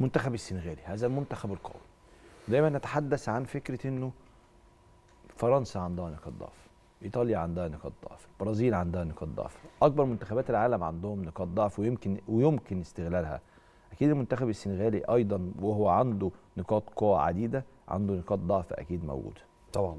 منتخب السنغالي هذا المنتخب القوي دايما نتحدث عن فكره انه فرنسا عندها نقاط ضعف ايطاليا عندها نقاط ضعف البرازيل عندها نقاط ضعف اكبر منتخبات العالم عندهم نقاط ضعف ويمكن ويمكن استغلالها اكيد المنتخب السنغالي ايضا وهو عنده نقاط قوه عديده عنده نقاط ضعف اكيد موجوده طبعا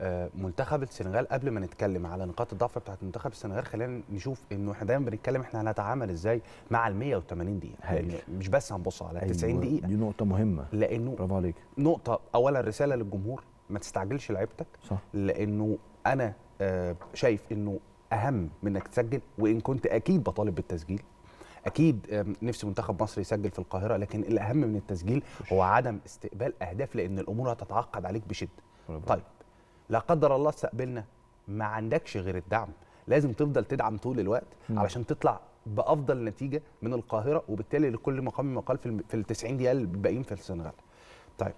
آه، منتخب السنغال قبل ما نتكلم على نقاط الضعف بتاعت منتخب السنغال خلينا نشوف انه احنا دايما بنتكلم احنا هنتعامل ازاي مع ال 180 دقيقه يعني مش بس هنبص على ال أيوة، 90 دقيقه دي نقطه مهمه لانه برافو عليك نقطه اولا رساله للجمهور ما تستعجلش لعيبتك صح لانه انا آه، شايف انه اهم من انك تسجل وان كنت اكيد بطالب بالتسجيل اكيد آه، نفسي منتخب مصر يسجل في القاهره لكن الاهم من التسجيل هو عدم استقبال اهداف لان الامور هتتعقد عليك بشده طيب لا قدر الله استقبلنا ما عندكش غير الدعم لازم تفضل تدعم طول الوقت علشان تطلع بافضل نتيجه من القاهره وبالتالي لكل مقام مقال في في ال 90 دقيقه الباقيين في السنغال. طيب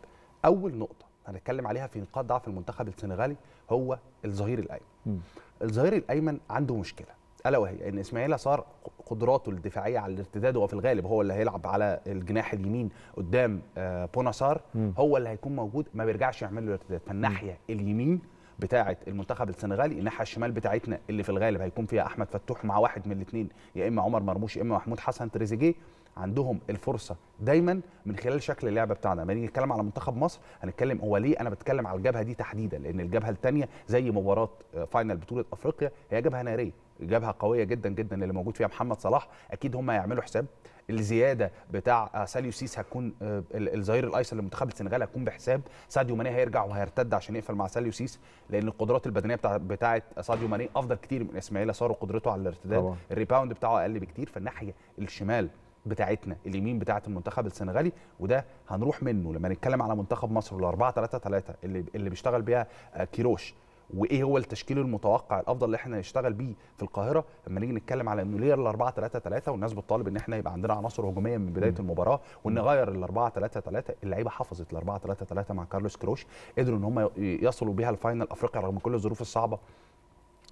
اول نقطه هنتكلم عليها في نقاط ضعف المنتخب السنغالي هو الظهير الايمن. الظهير الايمن عنده مشكله الا وهي ان اسماعيل صار قدراته الدفاعيه على الارتداد هو في الغالب هو اللي هيلعب على الجناح اليمين قدام آه، بوناسار هو اللي هيكون موجود ما بيرجعش يعمل له ارتداد فالناحيه اليمين بتاعه المنتخب السنغالي الناحيه الشمال بتاعتنا اللي في الغالب هيكون فيها احمد فتوح مع واحد من الاثنين يا اما عمر مرموش يا اما محمود حسن تريزيجيه عندهم الفرصه دايما من خلال شكل اللعبه بتاعنا لما نيجي نتكلم على منتخب مصر هنتكلم هو ليه انا بتكلم على الجبهه دي تحديدا لان الجبهه الثانيه زي مباراه آه، فاينل بطوله افريقيا هي جبهه ناريه جبهه قويه جدا جدا اللي موجود فيها محمد صلاح اكيد هم هيعملوا حساب الزياده بتاع آه، ساليو سيس هتكون آه، الظهير الايسر لمنتخب السنغال هتكون بحساب ساديو ماني هيرجع وهيرتد عشان يقفل مع ساليو سيس لان القدرات البدنيه بتاعه بتاعه ساديو ماني افضل كتير من اسماعيل صار قدرته على الارتداد الريباوند بتاعه اقل بكتير فالناحيه الشمال بتاعتنا اليمين بتاعه المنتخب السنغالي وده هنروح منه لما نتكلم على منتخب مصر ال 4 3 3 اللي اللي بيشتغل بيها آه، كيروش وايه هو التشكيل المتوقع الافضل اللي احنا نشتغل بيه في القاهره لما نيجي نتكلم على انه ليه ال 4 3 3 والناس بتطالب ان احنا يبقى عندنا عناصر هجوميه من بدايه المباراه وان نغير ال 4 3 3 اللعيبه حفظت ال 4 3 3 مع كارلوس كروش قدروا ان هم يصلوا بيها الفاينل افريقيا رغم كل الظروف الصعبه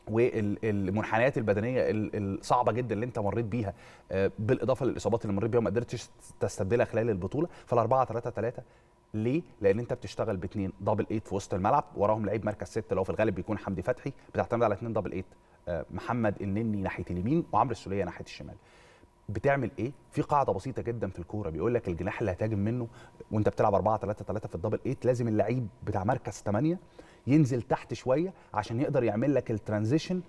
والمنحنيات البدنيه الصعبه جدا اللي انت مريت بيها آه، بالاضافه للاصابات اللي مريت بيها وما قدرتش تستبدلها خلال البطوله فال4 3 3 ليه؟ لان انت بتشتغل باثنين دبل 8 في وسط الملعب وراهم لعيب مركز ست اللي هو في الغالب بيكون حمدي فتحي بتعتمد على اثنين دبل 8 محمد النني ناحيه اليمين وعمرو السوليه ناحيه الشمال بتعمل ايه في قاعده بسيطه جدا في الكوره بيقول لك الجناح اللي هتهاجم منه وانت بتلعب 4 3 3 في الدبل 8 لازم اللعيب بتاع مركز 8 ينزل تحت شويه عشان يقدر يعمل لك الترانزيشن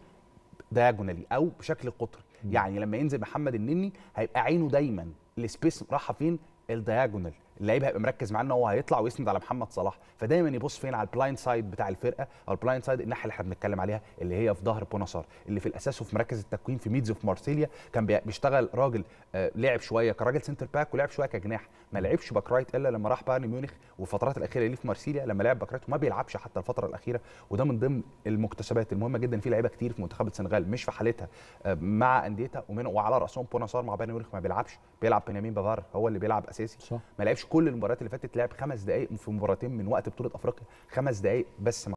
دايجونالي او بشكل قطري يعني لما ينزل محمد النني هيبقى عينه دايما السبيس راحه فين الدايجونال اللعيب هيبقى مركز معاه ان هو هيطلع ويسند على محمد صلاح فدايما يبص فين على البلايند سايد بتاع الفرقه او البلايند سايد الناحيه اللي احنا بنتكلم عليها اللي هي في ظهر بونصار اللي في الاساس وفي مركز التكوين في ميدز في مارسيليا كان بيشتغل راجل آه، لعب شويه كراجل سنتر باك ولعب شويه كجناح ما لعبش باك رايت الا لما راح بايرن ميونخ والفترات الاخيره ليه في مارسيليا لما لعب باك رايت وما بيلعبش حتى الفتره الاخيره وده من ضمن المكتسبات المهمه جدا في لعيبه كتير في منتخب السنغال مش في حالتها آه، مع انديتها وعلى راسهم بونصار مع بايرن ميونخ ما بيلعبش بيلعب بنيامين بافار هو اللي بيلعب اساسي صح. ما لعبش كل المباريات اللي فاتت لعب خمس دقائق في مباراتين من وقت بطوله افريقيا خمس دقائق بس